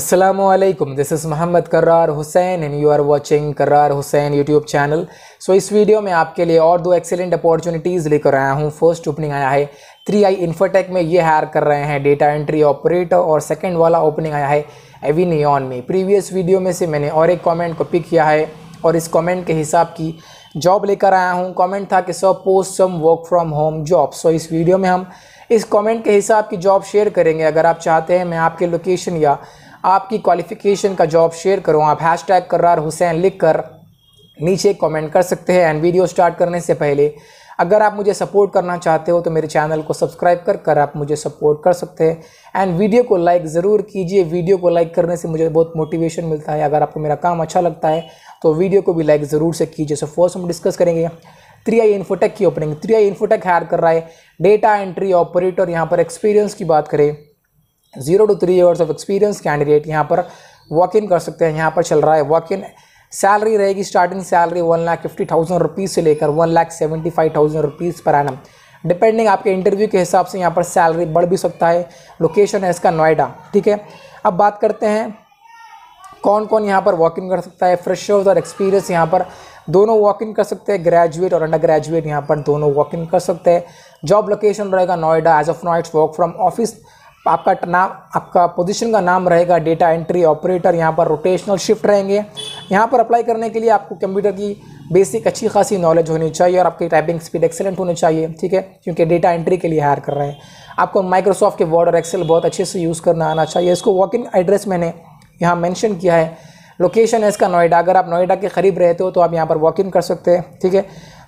Assalamualaikum. This is Mohammad Karar Hussain and you are watching Karar Hussain YouTube channel so इस वीडियो में आपके लिए और दो एक्सेलेंट अपॉर्चुनिटीज़ लेकर आया हूँ फर्स्ट ओपनिंग आया है थ्री आई इन्फोटेक में ये हायर कर रहे हैं डेटा एंट्री ऑपरेटर और सेकेंड वाला ओपनिंग आया है एवीनियॉन में प्रीवियस वीडियो में से मैंने और एक कॉमेंट को पिक किया है और इस कॉमेंट के हिसाब की जॉब लेकर आया हूँ कॉमेंट था कि सब post some work from home job so इस वीडियो में हम इस कॉमेंट के हिसाब की जॉब शेयर करेंगे अगर आप चाहते हैं मैं आपके लोकेशन या आपकी क्वालिफिकेशन का जॉब शेयर करो आप हैश टैग करार हुसैन लिख कर नीचे कमेंट कर सकते हैं एंड वीडियो स्टार्ट करने से पहले अगर आप मुझे सपोर्ट करना चाहते हो तो मेरे चैनल को सब्सक्राइब कर कर आप मुझे सपोर्ट कर सकते हैं एंड वीडियो को लाइक ज़रूर कीजिए वीडियो को लाइक करने से मुझे बहुत मोटिवेशन मिलता है अगर आपको मेरा काम अच्छा लगता है तो वीडियो को भी लाइक ज़रूर से कीजिए सो फर्स्ट हम डिस्कस करेंगे थ्री आई इन्फोटेक की opening three I Infotech hire कर रहा है डेटा एंट्री ऑपरेटर यहाँ पर एक्सपीरियंस की बात करें zero to three years of experience candidate यहाँ पर वॉक इन कर सकते हैं यहाँ पर चल रहा है वॉक इन सैलरी रहेगी starting salary one lakh fifty thousand rupees से लेकर one lakh seventy five thousand rupees per annum depending आपके इंटरव्यू के हिसाब से यहाँ पर सैलरी बढ़ भी सकता है लोकेशन है इसका नोएडा ठीक है अब बात करते हैं कौन कौन यहाँ पर वॉक इन कर सकता है फ्रेशर्स और एक्सपीरियंस यहाँ पर दोनों वॉक इन कर सकते हैं ग्रेजुएट और अंडर ग्रेजुएट यहाँ पर दोनों वॉक इन कर सकते हैं जॉब लोकेशन रहेगा Noida as of nights work from office आपका नाम आपका पोजीशन का नाम रहेगा डेटा एंट्री ऑपरेटर यहाँ पर रोटेशनल शिफ्ट रहेंगे यहाँ पर अप्लाई करने के लिए आपको कंप्यूटर की बेसिक अच्छी खासी नॉलेज होनी चाहिए और आपकी टाइपिंग स्पीड एक्सेलेंट होनी चाहिए ठीक है क्योंकि डेटा एंट्री के लिए हायर कर रहे हैं आपको माइक्रोसॉफ्ट के वर्ड और एक्सेल बहुत अच्छे से यूज़ करना आना चाहिए इसको वॉक इन एड्रेस मैंने यहाँ मैंशन किया है लोकेशन है इसका नोएडा अगर आप नोएडा के करीब रहते हो तो आप यहाँ पर वॉक इन कर सकते हैं ठीक है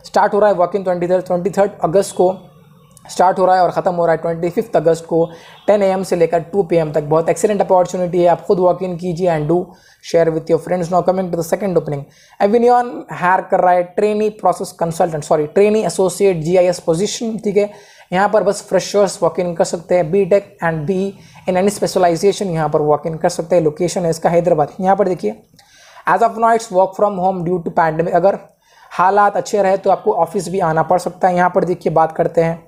स्टार्ट हो रहा है walk in twenty twenty third August को स्टार्ट हो रहा है और ख़त्म हो रहा है ट्वेंटी फिफ्थ अगस्त को टेन ए से लेकर टू पी तक बहुत एक्सीलेंट अपॉर्चुनिटी है आप खुद वॉक इन कीजिए and do share with your friends now coming to the second opening एविनियन हायर कर रहा है trainee process consultant sorry trainee associate G I S position ठीक है यहाँ पर बस फ्रेशर्स वॉक इन कर सकते हैं B Tech and B in any specialization यहाँ पर वॉक इन कर सकते हैं लोकेशन है इसका हैदराबाद यहाँ पर देखिए as of now it's work from home due to pandemic अगर हालात अच्छे रहे तो आपको ऑफिस भी आना पड़ सकता है यहाँ पर देखिए बात करते हैं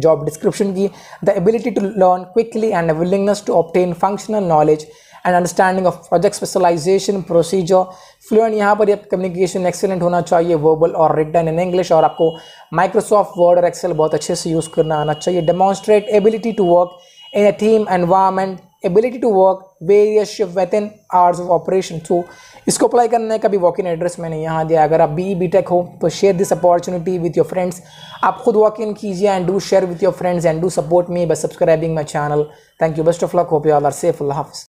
जॉब डिस्क्रिप्शन की the ability to learn quickly and willingness to obtain functional knowledge and understanding of project specialization procedure fluent यहाँ पर कम्युनिकेशन एक्सेलेंट होना चाहिए वर्बल और रिटर्न इन इंग्लिश और आपको माइक्रोसॉफ्ट वर्ड और एक्सेल बहुत अच्छे से यूज़ करना आना चाहिए demonstrate ability to work in a team environment ability to work various shift within hours of operation through इसको अप्लाई करने का भी वॉक इन एड्रेस मैंने यहाँ दिया अगर आप बी बी टेक हो तो share this opportunity with your friends आप खुद वॉक इन कीजिए and do share with your friends and do support me by subscribing my channel thank you best of luck hope you all are safe अल्लाह half